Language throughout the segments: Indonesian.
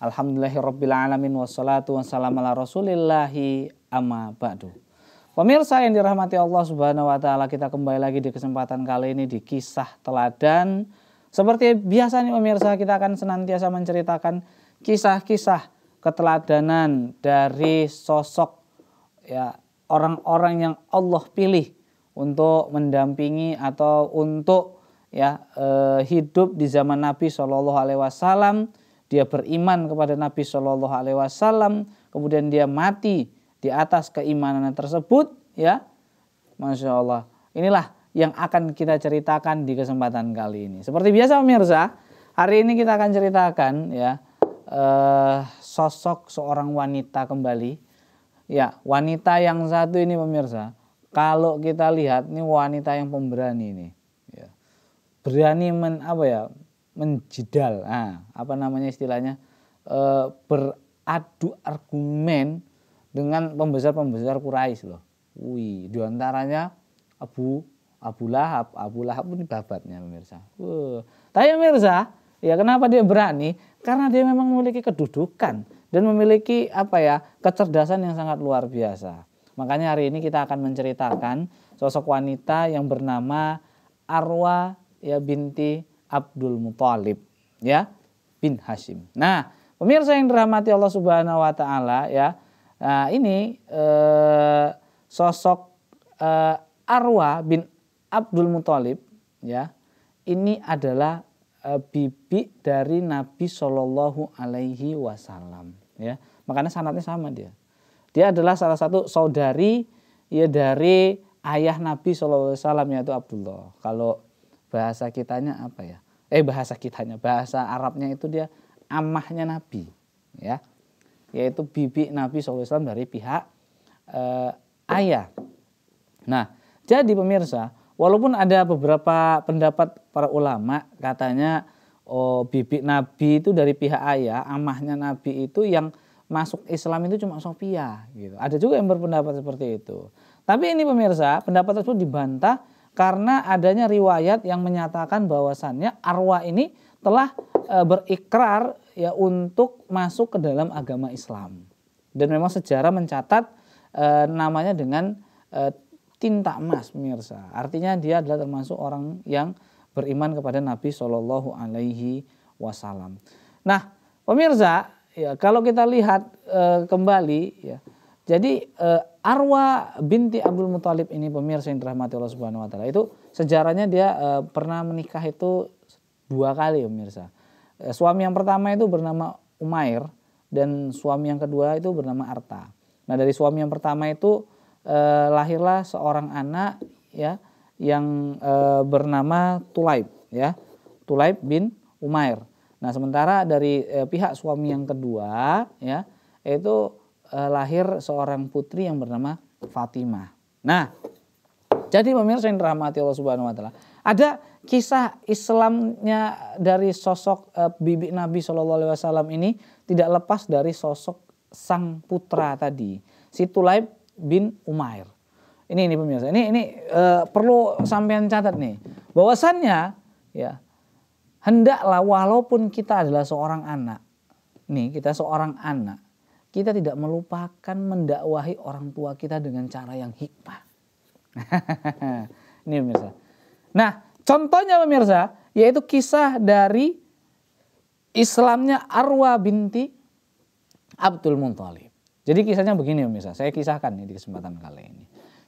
Alhamdulillahirrabbilalamin wassalatu wassalamu ala rasulillahi amma ba'du. Pemirsa yang dirahmati Allah subhanahu wa ta'ala kita kembali lagi di kesempatan kali ini di kisah teladan. Seperti biasa nih pemirsa kita akan senantiasa menceritakan kisah-kisah keteladanan dari sosok ya orang-orang yang Allah pilih untuk mendampingi atau untuk ya eh, hidup di zaman Nabi Shallallahu Alaihi Wasallam dia beriman kepada Nabi Shallallahu Alaihi Wasallam, kemudian dia mati di atas keimanan tersebut, ya, masya Allah. Inilah yang akan kita ceritakan di kesempatan kali ini. Seperti biasa pemirsa, hari ini kita akan ceritakan ya eh, sosok seorang wanita kembali. Ya, wanita yang satu ini pemirsa, kalau kita lihat ini wanita yang pemberani ini, ya. berani men apa ya menjidal nah, apa namanya istilahnya e, beradu argumen dengan pembesar-pembesar Quraisy loh wih diantaranya Abu Abu Lahab Abu Lahab pun babatnya pemirsa Wuh. tanya pemirsa ya kenapa dia berani karena dia memang memiliki kedudukan dan memiliki apa ya kecerdasan yang sangat luar biasa makanya hari ini kita akan menceritakan sosok wanita yang bernama Arwa ya binti Abdul Muthalib ya bin Hashim. Nah, pemirsa yang dirahmati Allah Subhanahu wa taala ya. Nah, ini eh, sosok eh, Arwa bin Abdul Muthalib ya. Ini adalah eh, bibi dari Nabi Shallallahu alaihi wasallam ya. Makanya sanatnya sama dia. Dia adalah salah satu saudari ya dari ayah Nabi Shallallahu Alaihi Wasallam yaitu Abdullah. Kalau bahasa kitanya apa ya? Eh bahasa kitanya, bahasa Arabnya itu dia amahnya Nabi, ya. Yaitu bibi Nabi SAW dari pihak eh, ayah. Nah, jadi pemirsa, walaupun ada beberapa pendapat para ulama katanya oh bibi Nabi itu dari pihak ayah, amahnya Nabi itu yang masuk Islam itu cuma Sofia gitu. Ada juga yang berpendapat seperti itu. Tapi ini pemirsa, pendapat tersebut dibantah karena adanya riwayat yang menyatakan bahwasannya arwah ini telah e, berikrar ya untuk masuk ke dalam agama Islam. Dan memang sejarah mencatat e, namanya dengan e, tinta emas pemirsa. Artinya dia adalah termasuk orang yang beriman kepada Nabi Shallallahu alaihi wasallam. Nah, pemirsa, ya kalau kita lihat e, kembali ya. Jadi e, Arwa binti Abdul Muthalib ini pemirsa yang dirahmati Allah Subhanahu wa taala. Itu sejarahnya dia e, pernah menikah itu dua kali pemirsa. E, suami yang pertama itu bernama Umair dan suami yang kedua itu bernama Arta. Nah, dari suami yang pertama itu e, lahirlah seorang anak ya yang e, bernama Tulaib ya. Tulaib bin Umair. Nah, sementara dari e, pihak suami yang kedua ya itu Eh, lahir seorang putri yang bernama Fatimah. Nah, jadi pemirsa yang dirahmati Allah Subhanahu wa taala, ada kisah Islamnya dari sosok e, bibi Nabi Shallallahu alaihi wasallam ini tidak lepas dari sosok sang putra tadi, si Tulaib bin Umair. Ini ini pemirsa, ini ini e, perlu sampean catat nih. Bahwasannya ya hendaklah walaupun kita adalah seorang anak. Nih, kita seorang anak kita tidak melupakan mendakwahi orang tua kita dengan cara yang hikmah. Ini pemirsa. Nah, contohnya pemirsa yaitu kisah dari Islamnya Arwa binti Abdul Muntalib. Jadi kisahnya begini pemirsa, saya kisahkan nih di kesempatan kali ini.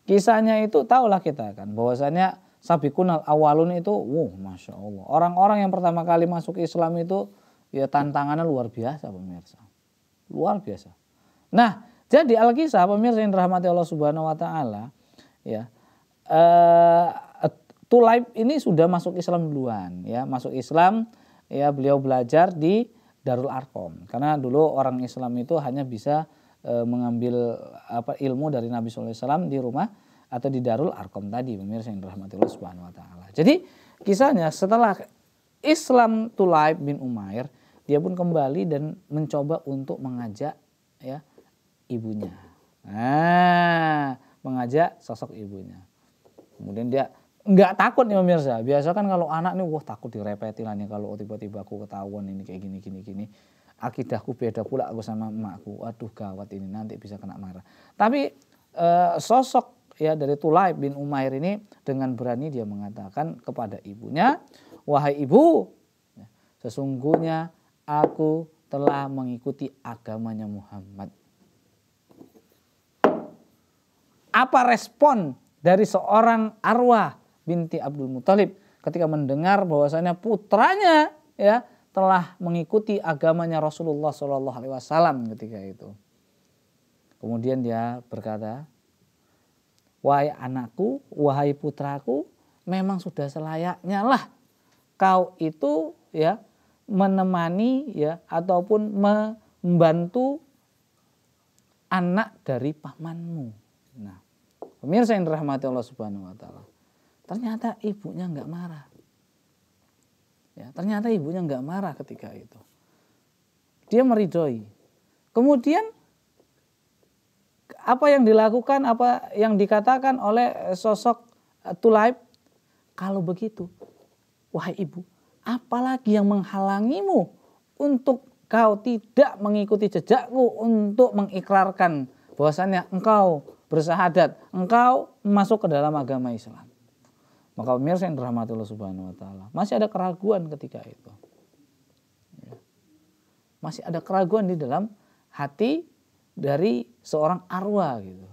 Kisahnya itu tahulah kita kan bahwasanya sabikunal awalun itu wow masya Allah. Orang-orang yang pertama kali masuk Islam itu ya tantangannya luar biasa pemirsa Luar biasa. Nah, jadi al kisah pemirsa yang dirahmati Allah Subhanahu wa taala ya. Eh Tulaib ini sudah masuk Islam duluan ya, masuk Islam ya beliau belajar di Darul Arkom karena dulu orang Islam itu hanya bisa e, mengambil apa ilmu dari Nabi Sallallahu Alaihi Wasallam di rumah atau di Darul Arkom tadi pemirsa yang dirahmati Allah Subhanahu wa taala. Jadi kisahnya setelah Islam Tulaib bin Umair dia pun kembali dan mencoba untuk mengajak ya ibunya. Nah, mengajak sosok ibunya. Kemudian dia nggak takut nih pemirsa. Biasa kan kalau anak nih wah takut direpetin lah nih kalau tiba-tiba aku ketahuan ini kayak gini gini gini. Akidahku beda pula aku sama emakku. Aduh gawat ini nanti bisa kena marah. Tapi e, sosok ya dari Tulaib bin Umair ini dengan berani dia mengatakan kepada ibunya, "Wahai ibu, ya, sesungguhnya aku telah mengikuti agamanya Muhammad. Apa respon dari seorang arwah binti Abdul Muthalib ketika mendengar bahwasanya putranya ya telah mengikuti agamanya Rasulullah Shallallahu Alaihi Wasallam ketika itu. Kemudian dia berkata, wahai anakku, wahai putraku, memang sudah selayaknya lah kau itu ya menemani ya ataupun membantu anak dari pamanmu. Nah, pemirsa yang dirahmati Allah Subhanahu wa taala. Ternyata ibunya nggak marah. Ya, ternyata ibunya nggak marah ketika itu. Dia meridhoi. Kemudian apa yang dilakukan, apa yang dikatakan oleh sosok Tulaib, kalau begitu, wahai ibu, apalagi yang menghalangimu untuk kau tidak mengikuti jejakku untuk mengiklarkan bahwasannya engkau bersahadat, engkau masuk ke dalam agama Islam. Maka pemirsa yang dirahmati Allah Subhanahu wa taala, masih ada keraguan ketika itu. Ya. Masih ada keraguan di dalam hati dari seorang arwah gitu.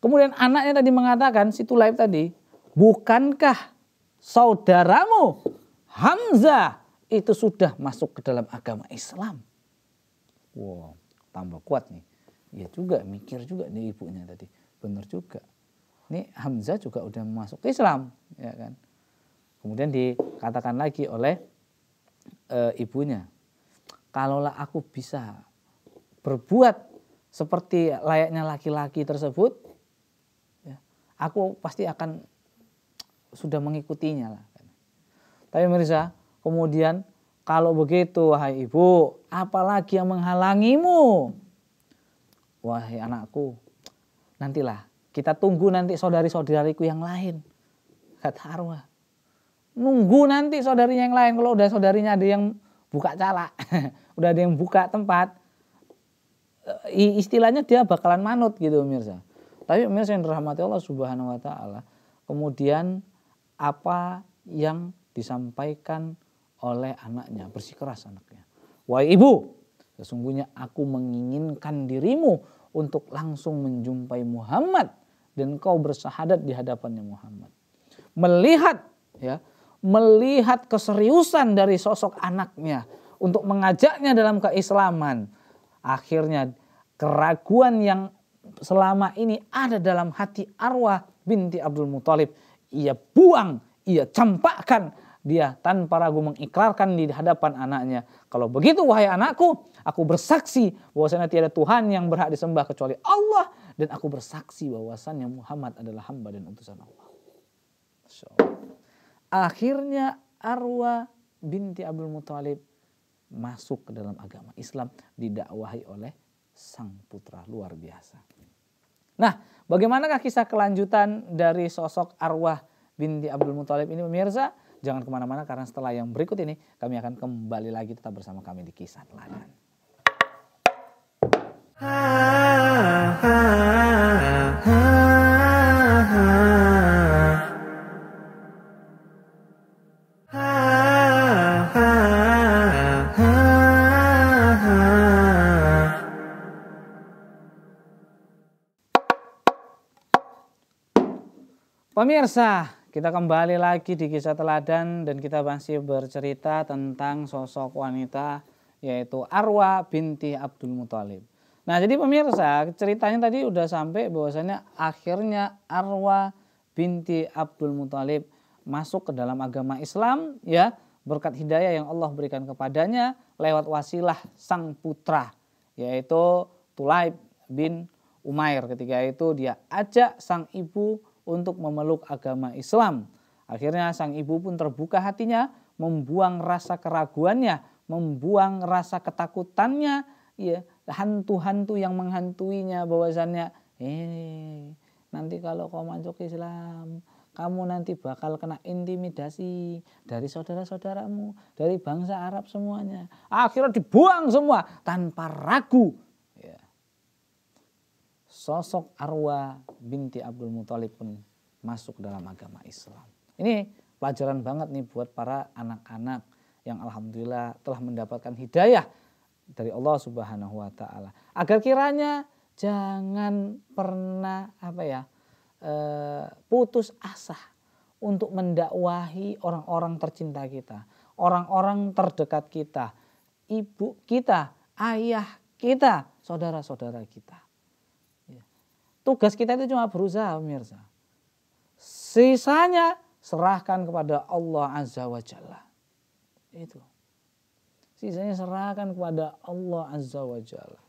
Kemudian anaknya tadi mengatakan, si Tulaib tadi, bukankah saudaramu Hamzah itu sudah masuk ke dalam agama Islam? Wow, tambah kuat nih. ya juga, mikir juga nih ibunya tadi. benar juga. Ini Hamzah juga udah masuk Islam, ya kan? Kemudian dikatakan lagi oleh e, ibunya, kalaulah aku bisa berbuat seperti layaknya laki-laki tersebut, aku pasti akan sudah mengikutinya lah. Tapi Mirza, kemudian kalau begitu wahai ibu, apalagi yang menghalangimu? Wahai anakku, nantilah kita tunggu nanti saudari-saudariku yang lain. Kata Arwah. Nunggu nanti saudarinya yang lain. Kalau udah saudarinya ada yang buka calak, udah ada yang buka tempat, eh, istilahnya dia bakalan manut gitu Mirza. Tapi pemirsa yang dirahmati Allah Subhanahu wa taala, kemudian apa yang disampaikan oleh anaknya, bersikeras anaknya. Wahai ibu, sesungguhnya aku menginginkan dirimu untuk langsung menjumpai Muhammad dan kau bersahadat di hadapannya Muhammad. Melihat ya, melihat keseriusan dari sosok anaknya untuk mengajaknya dalam keislaman. Akhirnya keraguan yang selama ini ada dalam hati Arwah binti Abdul Muthalib. Ia buang, ia campakkan, dia tanpa ragu mengiklarkan di hadapan anaknya. Kalau begitu wahai anakku, aku bersaksi bahwasanya tiada Tuhan yang berhak disembah kecuali Allah dan aku bersaksi bahwasanya Muhammad adalah hamba dan utusan Allah. So, akhirnya Arwah binti Abdul Muthalib masuk ke dalam agama Islam didakwahi oleh sang putra. Luar biasa. Nah, bagaimanakah kisah kelanjutan dari sosok arwah binti Abdul Muthalib ini pemirsa? Jangan kemana-mana karena setelah yang berikut ini kami akan kembali lagi tetap bersama kami di kisah teladan. Ah, ah, ah, ah. Pemirsa, kita kembali lagi di kisah teladan dan kita masih bercerita tentang sosok wanita yaitu Arwa binti Abdul Muthalib. Nah jadi pemirsa ceritanya tadi udah sampai bahwasanya akhirnya Arwa binti Abdul Muthalib masuk ke dalam agama Islam ya berkat hidayah yang Allah berikan kepadanya lewat wasilah sang putra yaitu Tulaib bin Umair ketika itu dia ajak sang ibu untuk memeluk agama Islam. Akhirnya sang ibu pun terbuka hatinya, membuang rasa keraguannya, membuang rasa ketakutannya, ya hantu-hantu yang menghantuinya bahwasannya, eh nanti kalau kau masuk Islam, kamu nanti bakal kena intimidasi dari saudara-saudaramu, dari bangsa Arab semuanya. Akhirnya dibuang semua tanpa ragu sosok Arwa binti Abdul Muthalib pun masuk dalam agama Islam. Ini pelajaran banget nih buat para anak-anak yang alhamdulillah telah mendapatkan hidayah dari Allah Subhanahu wa taala. Agar kiranya jangan pernah apa ya eh, putus asa untuk mendakwahi orang-orang tercinta kita, orang-orang terdekat kita, ibu kita, ayah kita, saudara-saudara kita. Tugas kita itu cuma berusaha pemirsa. Sisanya serahkan kepada Allah Azza wa Jalla. Itu. Sisanya serahkan kepada Allah Azza wa Jalla.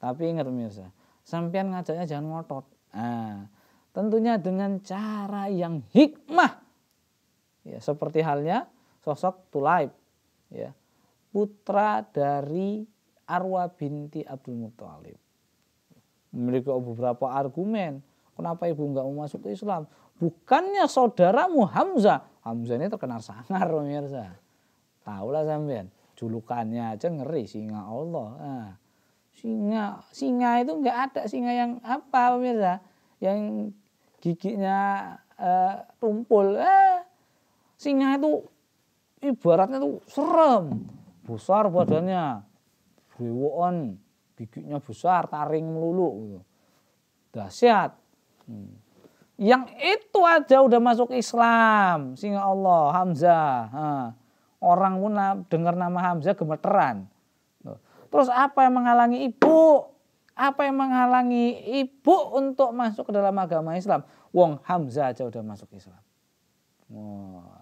Tapi ingat pemirsa, sampean ngajaknya jangan ngotot. Nah, tentunya dengan cara yang hikmah. Ya, seperti halnya sosok Tulaib, ya, putra dari Arwa binti Abdul Muttalib memiliki beberapa argumen. Kenapa ibu nggak mau masuk ke Islam? Bukannya saudaramu Hamzah. Hamzah ini terkenal sangar pemirsa. lah sampean. Julukannya aja ngeri singa Allah. Nah, singa singa itu nggak ada singa yang apa pemirsa? Yang giginya eh, tumpul. Eh, singa itu ibaratnya tuh serem. Besar badannya. Brewokan giginya besar, taring melulu gitu. Dahsyat. Hmm. Yang itu aja udah masuk Islam, singa Allah, Hamzah. Ha. Orang pun dengar nama Hamzah gemeteran. Terus apa yang menghalangi ibu? Apa yang menghalangi ibu untuk masuk ke dalam agama Islam? Wong Hamzah aja udah masuk Islam. Wah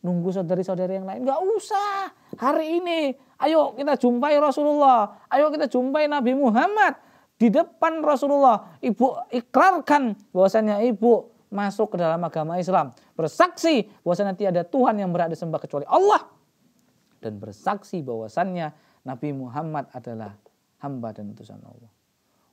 nunggu saudari-saudari yang lain. Gak usah. Hari ini ayo kita jumpai Rasulullah. Ayo kita jumpai Nabi Muhammad. Di depan Rasulullah. Ibu ikrarkan bahwasanya ibu masuk ke dalam agama Islam. Bersaksi bahwasanya ada Tuhan yang berada sembah kecuali Allah. Dan bersaksi bahwasannya Nabi Muhammad adalah hamba dan utusan Allah.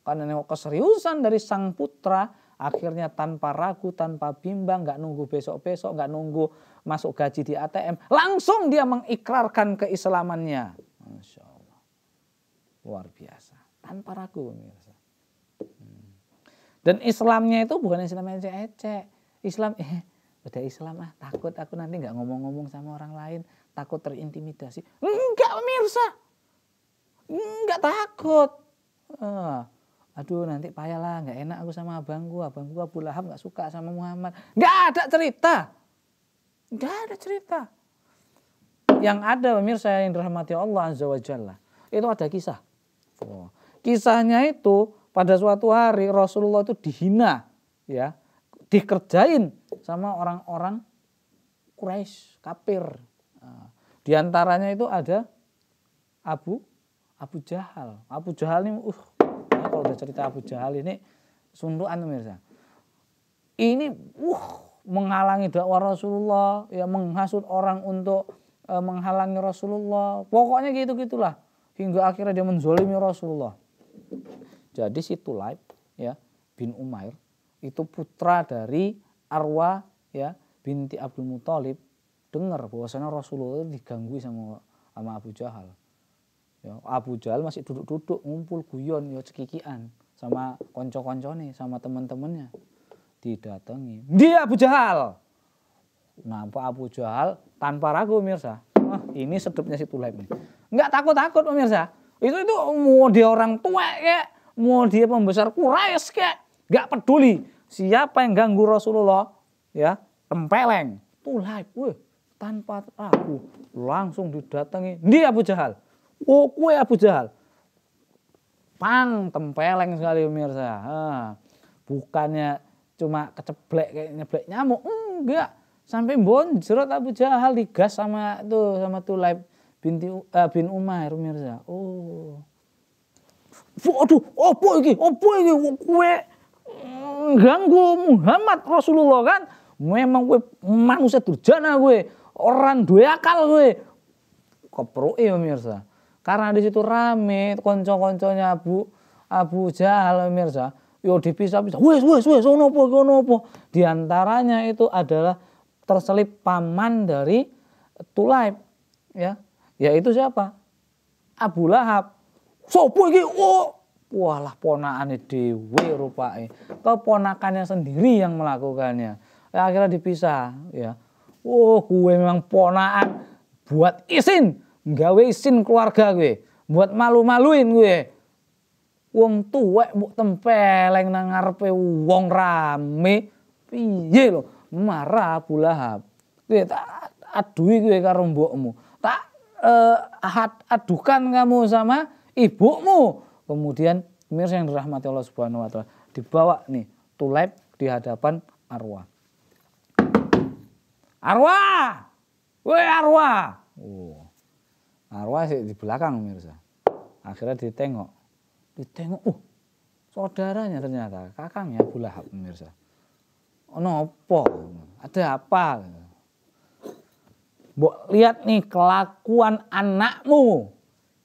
Karena nengok keseriusan dari sang putra akhirnya tanpa ragu, tanpa bimbang, gak nunggu besok-besok, gak nunggu masuk gaji di ATM, langsung dia mengikrarkan keislamannya. Masya Allah. Luar biasa. Tanpa ragu pemirsa. Hmm. Dan Islamnya itu bukan Islam ecek-ecek. Islam, eh, beda Islam ah, takut aku nanti nggak ngomong-ngomong sama orang lain. Takut terintimidasi. Enggak pemirsa. Enggak takut. Uh, aduh nanti payah lah, nggak enak aku sama abangku. Abangku Abu Lahab nggak suka sama Muhammad. Nggak ada cerita. Gak ada cerita. Yang ada pemirsa yang dirahmati Allah Azza wa Jalla. Itu ada kisah. Oh. Kisahnya itu pada suatu hari Rasulullah itu dihina. ya Dikerjain sama orang-orang Quraisy kapir. Ah. di antaranya itu ada Abu Abu Jahal. Abu Jahal ini uh kalau udah cerita Abu Jahal ini sunduan pemirsa. Ini uh menghalangi dakwah Rasulullah, ya menghasut orang untuk e, menghalangi Rasulullah. Pokoknya gitu-gitulah hingga akhirnya dia menzolimi Rasulullah. Jadi si Tulaib ya bin Umair itu putra dari Arwa ya binti Abdul Muthalib dengar bahwasanya Rasulullah itu diganggu sama sama Abu Jahal. Ya, Abu Jahal masih duduk-duduk ngumpul guyon ya cekikian sama konco-koncone sama teman-temannya didatangi. Dia Abu Jahal. Nampak Abu Jahal tanpa ragu pemirsa. Wah, ini sedupnya si Tulaib nih. Enggak takut-takut pemirsa. Itu itu mau dia orang tua kayak, mau dia pembesar Quraisy kayak, enggak peduli siapa yang ganggu Rasulullah ya, tempeleng. Tulaib, wih, tanpa ragu langsung didatangi. Dia Abu Jahal. Oh, kue Abu Jahal. Pang tempeleng sekali pemirsa. Ha. Bukannya cuma keceblek kayak nyeblek nyamuk enggak sampai bonjrot Abu Jahal digas sama tuh sama tuh live binti uh, bin Umar Mirza oh waduh opo iki opo iki kue ganggu Muhammad Rasulullah kan memang kue manusia durjana kue orang dua akal kue ya Mirza karena di situ rame konco-konconya Abu Abu Jahal Mirza yo dipisah-pisah. Wes wes wes ono po, ono po. Diantaranya itu adalah terselip paman dari Tulaib ya. Yaitu siapa? Abu Lahab. Sopo iki? Oh, walah ponakane dhewe rupake. Keponakannya sendiri yang melakukannya. Eh, akhirnya dipisah ya. Oh, gue memang ponaan buat isin, nggawe isin keluarga gue, buat malu-maluin gue wong tuwek mbok tempeleng nang ngarepe wong rame piye lho marah pula kuwi tak aduhi kuwi karo mbokmu tak eh, adukan kamu sama ibumu kemudian mirsa yang dirahmati Allah Subhanahu wa taala dibawa nih tulep di hadapan arwah arwah woi arwah oh. arwah sih di belakang mirsa akhirnya ditengok Ditengok, uh, saudaranya ternyata, kakangnya Abu Lahab pemirsa. apa ada apa? bu lihat nih kelakuan anakmu.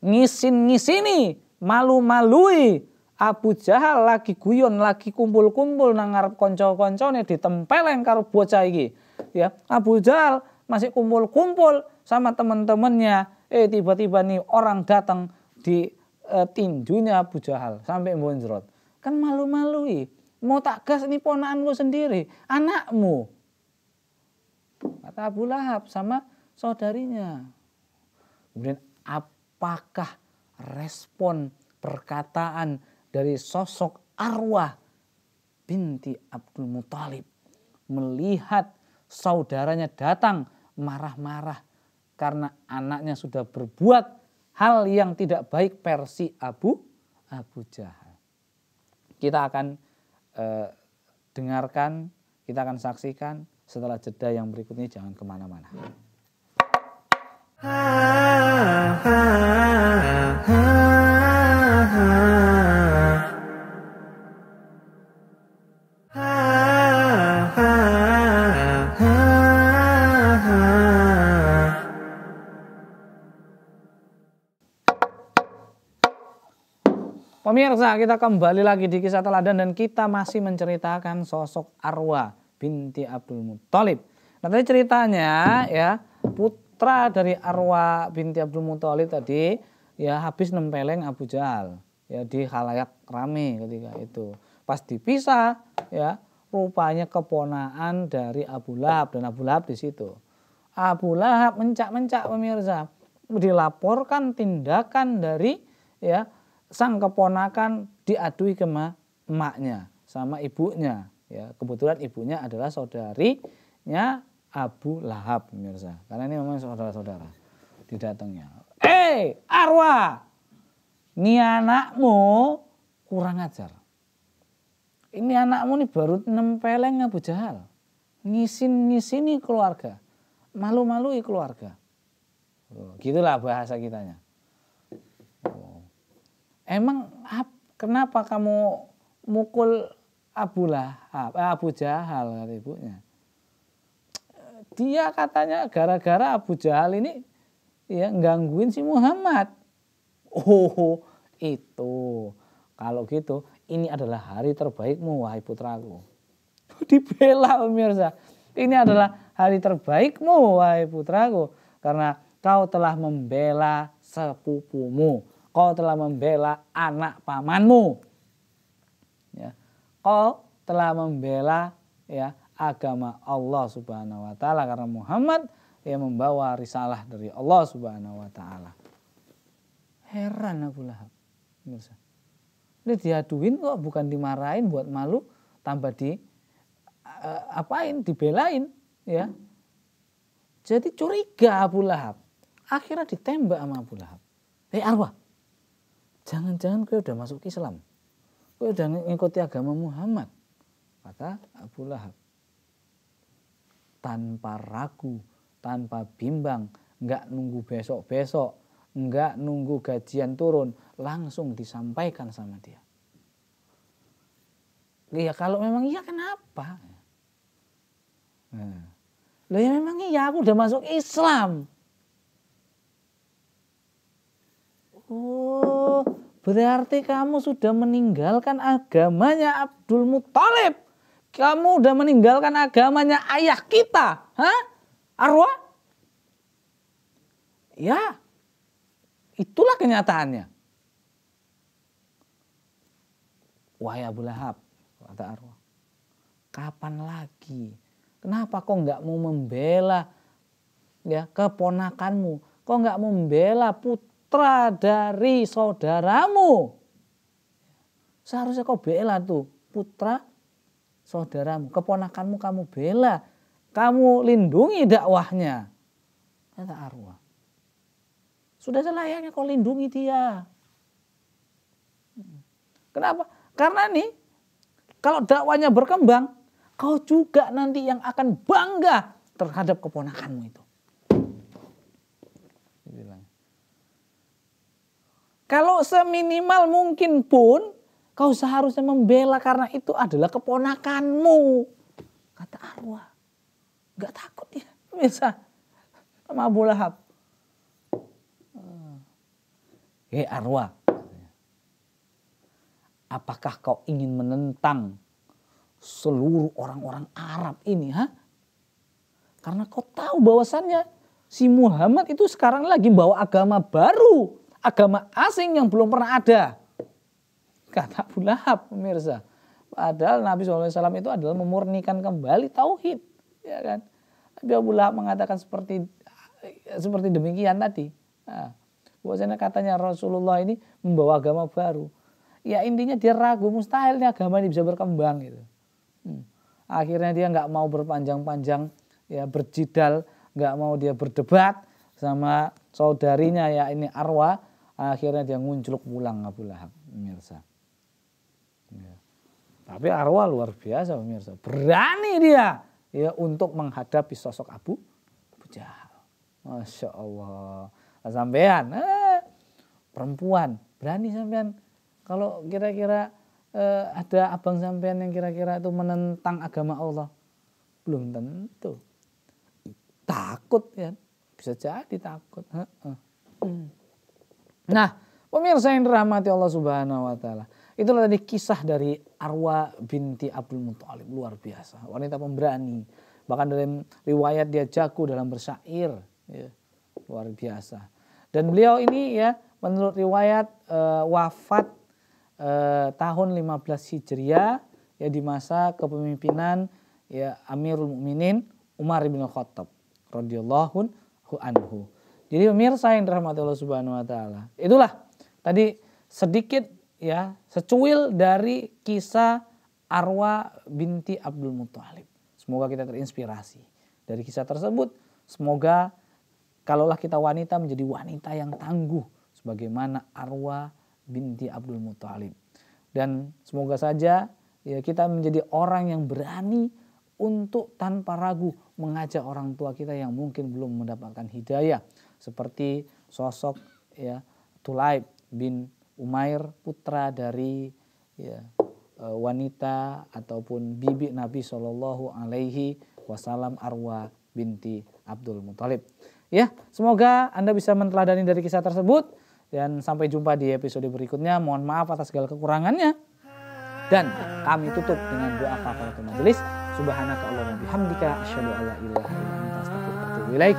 Ngisin-ngisini, malu-malui. Abu Jahal lagi guyon, lagi kumpul-kumpul nangar konco konco nih ditempeleng karo bocah iki. Ya, Abu Jahal masih kumpul-kumpul sama temen-temennya. Eh tiba-tiba nih orang datang di Eh, tinjunya Abu Jahal sampai bonjrot. Kan malu-malui. Mau tak gas ini ponaanmu sendiri, anakmu. Kata Abu Lahab sama saudarinya. Kemudian apakah respon perkataan dari sosok arwah binti Abdul Muthalib melihat saudaranya datang marah-marah karena anaknya sudah berbuat hal yang tidak baik versi Abu Abu Jahal. Kita akan eh, dengarkan, kita akan saksikan setelah jeda yang berikutnya jangan kemana-mana. Ha, ha, ha, ha. Pemirsa, kita kembali lagi di kisah teladan dan kita masih menceritakan sosok Arwa binti Abdul Muthalib. Nah tadi ceritanya ya putra dari Arwa binti Abdul Muthalib tadi ya habis nempeleng Abu Jahal ya di halayak rame ketika itu. Pas dipisah ya rupanya keponaan dari Abu Lahab dan Abu Lahab di situ. Abu Lahab mencak-mencak pemirsa dilaporkan tindakan dari ya sang keponakan diadui ke emaknya sama ibunya. Ya, kebetulan ibunya adalah saudarinya Abu Lahab pemirsa. Karena ini memang saudara-saudara didatangnya. Eh, hey, Arwa, ini anakmu kurang ajar. Ini anakmu nih baru nempeleng Abu Jahal. Ngisin-ngisini keluarga. Malu-malui keluarga. Oh, gitulah bahasa kitanya emang kenapa kamu mukul Abu Lahab, eh, Abu Jahal kata ibunya. Dia katanya gara-gara Abu Jahal ini ya gangguin si Muhammad. Oh, itu. Kalau gitu, ini adalah hari terbaikmu wahai putraku. Dibela pemirsa. Ini adalah hari terbaikmu wahai putraku karena kau telah membela sepupumu. Kau telah membela anak pamanmu. Ya. Kau telah membela ya agama Allah Subhanahu wa taala karena Muhammad yang membawa risalah dari Allah Subhanahu wa taala. Heran Abu Lahab. Ini diaduin kok bukan dimarahin buat malu tambah di uh, apain dibelain ya. Jadi curiga Abu Lahab. Akhirnya ditembak sama Abu Lahab. Hei eh, Arwah, jangan-jangan kau udah masuk Islam. Kau udah ngikuti agama Muhammad. maka Abu Lahab. Tanpa ragu, tanpa bimbang, nggak nunggu besok-besok, nggak nunggu gajian turun, langsung disampaikan sama dia. Ya kalau memang iya kenapa? Nah. Loh ya memang iya aku udah masuk Islam. Oh, berarti kamu sudah meninggalkan agamanya Abdul Muthalib. Kamu sudah meninggalkan agamanya ayah kita. Hah? Arwa? Ya, itulah kenyataannya. Wahai Abu Lahab, kata Arwa. Kapan lagi? Kenapa kok nggak mau membela ya keponakanmu? Kok nggak membela put? putra dari saudaramu. Seharusnya kau bela tuh putra saudaramu, keponakanmu kamu bela, kamu lindungi dakwahnya. Kata arwah. Sudah selayaknya kau lindungi dia. Hmm. Kenapa? Karena nih kalau dakwahnya berkembang, kau juga nanti yang akan bangga terhadap keponakanmu itu. Kalau seminimal mungkin pun kau seharusnya membela karena itu adalah keponakanmu. Kata Arwah. Gak takut ya bisa sama Abu Lahab. Hei hmm. eh, Arwah, apakah kau ingin menentang seluruh orang-orang Arab ini? ha? Karena kau tahu bahwasannya si Muhammad itu sekarang lagi bawa agama baru agama asing yang belum pernah ada. Kata Abu Lahab, pemirsa. Padahal Nabi SAW itu adalah memurnikan kembali tauhid, ya kan? Tapi Abu Lahab mengatakan seperti seperti demikian tadi. Nah, bahwasanya katanya Rasulullah ini membawa agama baru. Ya intinya dia ragu, mustahil agama ini bisa berkembang gitu. Hmm. Akhirnya dia nggak mau berpanjang-panjang, ya berjidal, nggak mau dia berdebat sama saudarinya ya ini Arwa akhirnya dia ngunculuk pulang Abu Lahab pemirsa ya. tapi Arwah luar biasa pemirsa berani dia ya untuk menghadapi sosok Abu Abu Jahal masya Allah nah, sampean eh, perempuan berani sampean kalau kira-kira eh, ada abang sampean yang kira-kira itu menentang agama Allah belum tentu takut ya bisa jadi takut hmm. Nah, pemirsa yang dirahmati Allah Subhanahu wa taala. Itulah tadi kisah dari Arwa binti Abdul Muthalib luar biasa, wanita pemberani. Bahkan dalam riwayat dia jago dalam bersyair ya. luar biasa. Dan beliau ini ya menurut riwayat e, wafat e, tahun 15 Hijriah ya di masa kepemimpinan ya Amirul Mukminin Umar bin Khattab radhiyallahu anhu. Jadi pemirsa yang dirahmati Allah Subhanahu wa taala. Itulah tadi sedikit ya secuil dari kisah Arwa binti Abdul Muthalib. Semoga kita terinspirasi dari kisah tersebut. Semoga kalaulah kita wanita menjadi wanita yang tangguh sebagaimana Arwa binti Abdul Muthalib. Dan semoga saja ya kita menjadi orang yang berani untuk tanpa ragu mengajak orang tua kita yang mungkin belum mendapatkan hidayah seperti sosok ya Tulaib bin Umair putra dari ya, e, wanita ataupun bibi Nabi Shallallahu Alaihi Wasallam Arwa binti Abdul Muthalib. Ya, semoga anda bisa menteladani dari kisah tersebut dan sampai jumpa di episode berikutnya. Mohon maaf atas segala kekurangannya dan kami tutup dengan doa kafaratul majelis. Subhanaka Allahumma bihamdika asyhadu an la ilaha illa anta astaghfiruka wa atubu ilaik.